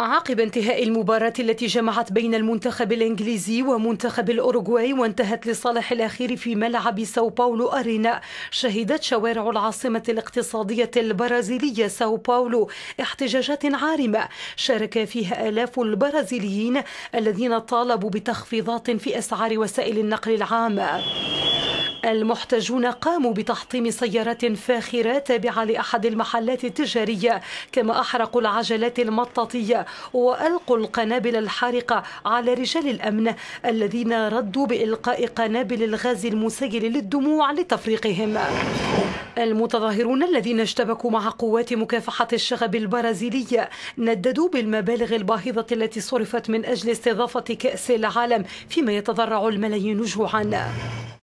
عقب انتهاء المباراة التي جمعت بين المنتخب الإنجليزي ومنتخب الأوروغواي وانتهت للصالح الأخير في ملعب ساو باولو أرينا شهدت شوارع العاصمة الاقتصادية البرازيلية ساو باولو احتجاجات عارمة شارك فيها آلاف البرازيليين الذين طالبوا بتخفيضات في أسعار وسائل النقل العام المحتجون قاموا بتحطيم سيارات فاخرة تابعة لأحد المحلات التجارية كما أحرقوا العجلات المطاطية وألقوا القنابل الحارقة على رجال الأمن الذين ردوا بإلقاء قنابل الغاز المسيل للدموع لتفريقهم المتظاهرون الذين اشتبكوا مع قوات مكافحة الشغب البرازيلية نددوا بالمبالغ الباهظة التي صرفت من أجل استضافة كأس العالم فيما يتضرع الملايين جوعا